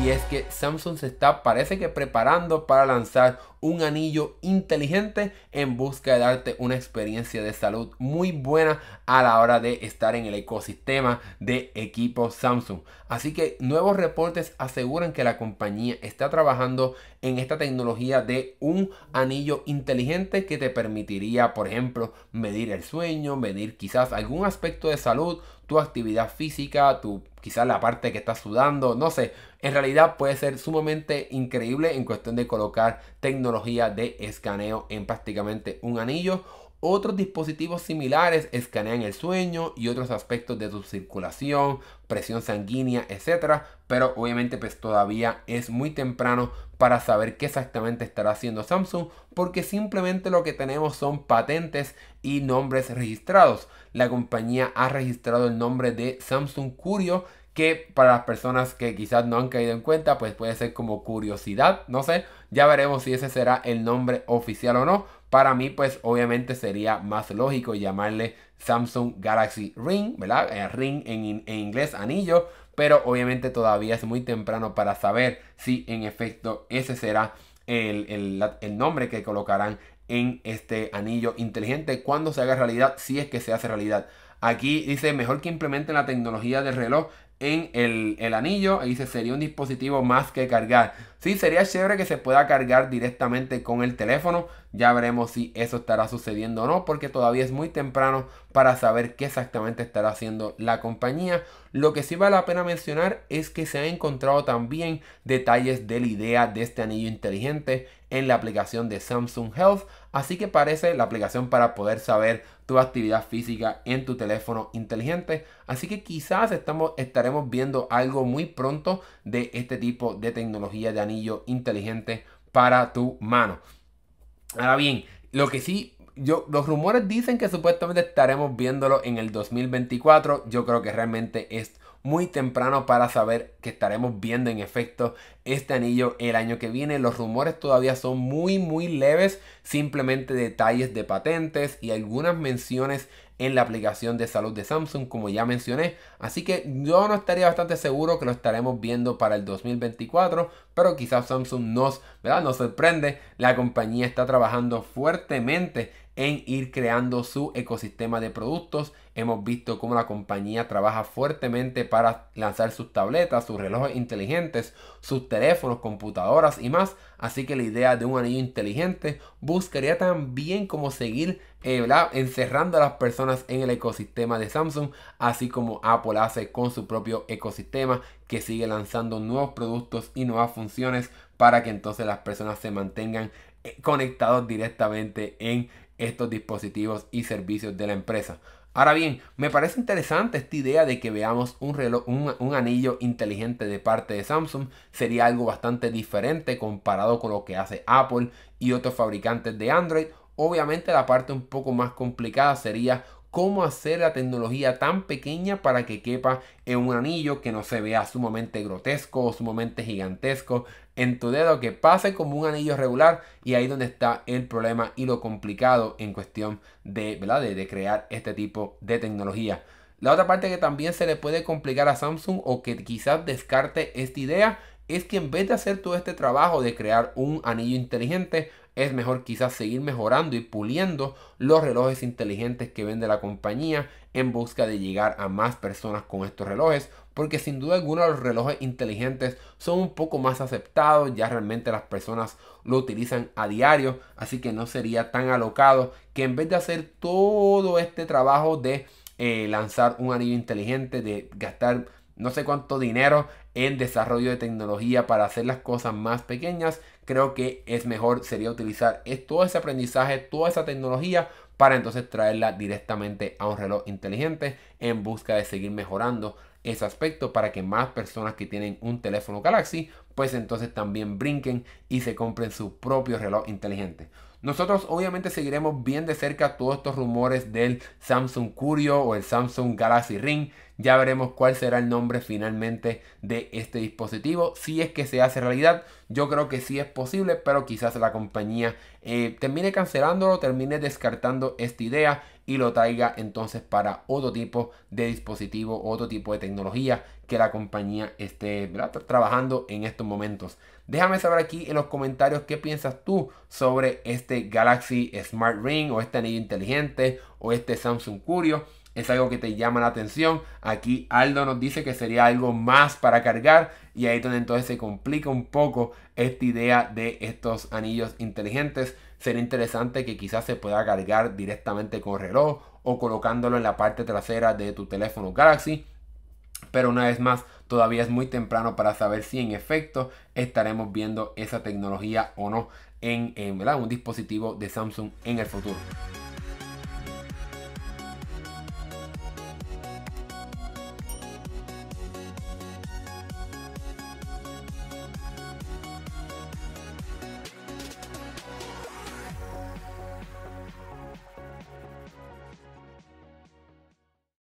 y es que Samsung se está parece que preparando para lanzar un anillo inteligente en busca de darte una experiencia de salud muy buena a la hora de estar en el ecosistema de equipos Samsung. Así que nuevos reportes aseguran que la compañía está trabajando en esta tecnología de un anillo inteligente que te permitiría, por ejemplo, medir el sueño, medir quizás algún aspecto de salud, tu actividad física, tu quizás la parte que está sudando, no sé. En realidad puede ser sumamente increíble en cuestión de colocar tecnología de escaneo en prácticamente un anillo otros dispositivos similares escanean el sueño y otros aspectos de tu circulación, presión sanguínea, etc. Pero obviamente pues todavía es muy temprano para saber qué exactamente estará haciendo Samsung porque simplemente lo que tenemos son patentes y nombres registrados. La compañía ha registrado el nombre de Samsung Curio que para las personas que quizás no han caído en cuenta, pues puede ser como curiosidad, no sé, ya veremos si ese será el nombre oficial o no. Para mí, pues obviamente sería más lógico llamarle Samsung Galaxy Ring, ¿verdad? Eh, ring en, inglés, anillo, pero obviamente todavía es muy temprano para saber si en efecto ese será el, el, nombre que colocarán en este anillo inteligente cuando se haga realidad, si es que se hace realidad. Aquí dice, mejor que implementen la tecnología del reloj en el, anillo. y dice, sería un dispositivo más que cargar. Sí, sería chévere que se pueda cargar directamente con el teléfono. Ya veremos si eso estará sucediendo o no, porque todavía es muy temprano para saber qué exactamente estará haciendo la compañía. Lo que sí vale la pena mencionar es que se han encontrado también detalles de la idea de este anillo inteligente en la aplicación de Samsung Health. Así que parece la aplicación para poder saber tu actividad física en tu teléfono inteligente. Así que quizás estamos, estaremos viendo algo muy pronto de este tipo de tecnología de anillo inteligente para tu mano. Ahora bien, lo que sí yo, los rumores dicen que supuestamente estaremos viéndolo en el 2024. Yo creo que realmente es muy temprano para saber que estaremos viendo en efecto este anillo el año que viene. Los rumores todavía son muy muy leves, simplemente detalles de patentes y algunas menciones en la aplicación de salud de Samsung, como ya mencioné. Así que yo no estaría bastante seguro que lo estaremos viendo para el 2024, pero quizás Samsung nos, ¿verdad? nos sorprende. La compañía está trabajando fuertemente en ir creando su ecosistema de productos. Hemos visto cómo la compañía trabaja fuertemente para lanzar sus tabletas, sus relojes inteligentes, sus teléfonos, computadoras y más. Así que la idea de un anillo inteligente buscaría también como seguir eh, encerrando a las personas en el ecosistema de Samsung, así como Apple hace con su propio ecosistema que sigue lanzando nuevos productos y nuevas funciones para que entonces las personas se mantengan eh, conectados directamente en estos dispositivos y servicios de la empresa. Ahora bien, me parece interesante esta idea de que veamos un, reloj, un, anillo inteligente de parte de Samsung. Sería algo bastante diferente comparado con lo que hace Apple y otros fabricantes de Android. Obviamente la parte un poco más complicada sería cómo hacer la tecnología tan pequeña para que quepa en un anillo que no se vea sumamente grotesco o sumamente gigantesco en tu dedo, que pase como un anillo regular y ahí donde está el problema y lo complicado en cuestión de, ¿verdad? de, de crear este tipo de tecnología. La otra parte que también se le puede complicar a Samsung o que quizás descarte esta idea es que en vez de hacer todo este trabajo de crear un anillo inteligente, es mejor quizás seguir mejorando y puliendo los relojes inteligentes que vende la compañía en busca de llegar a más personas con estos relojes, porque sin duda alguna los relojes inteligentes son un poco más aceptados, ya realmente las personas lo utilizan a diario, así que no sería tan alocado que en vez de hacer todo este trabajo de eh, lanzar un anillo inteligente, de gastar no sé cuánto dinero en desarrollo de tecnología para hacer las cosas más pequeñas, creo que es mejor sería utilizar todo ese aprendizaje, toda esa tecnología para entonces traerla directamente a un reloj inteligente en busca de seguir mejorando ese aspecto para que más personas que tienen un teléfono Galaxy pues entonces también brinquen y se compren su propio reloj inteligente. Nosotros obviamente seguiremos bien de cerca todos estos rumores del Samsung Curio o el Samsung Galaxy Ring. Ya veremos cuál será el nombre finalmente de este dispositivo. Si es que se hace realidad, yo creo que sí es posible, pero quizás la compañía eh, termine cancelándolo, termine descartando esta idea y lo traiga entonces para otro tipo de dispositivo, otro tipo de tecnología que la compañía esté trabajando en estos momentos. Déjame saber aquí en los comentarios qué piensas tú sobre este Galaxy Smart Ring o este anillo inteligente o este Samsung Curio. Es algo que te llama la atención. Aquí Aldo nos dice que sería algo más para cargar y ahí donde entonces se complica un poco esta idea de estos anillos inteligentes. Sería interesante que quizás se pueda cargar directamente con reloj o colocándolo en la parte trasera de tu teléfono Galaxy pero una vez más, todavía es muy temprano para saber si en efecto estaremos viendo esa tecnología o no en, un dispositivo de Samsung en el futuro.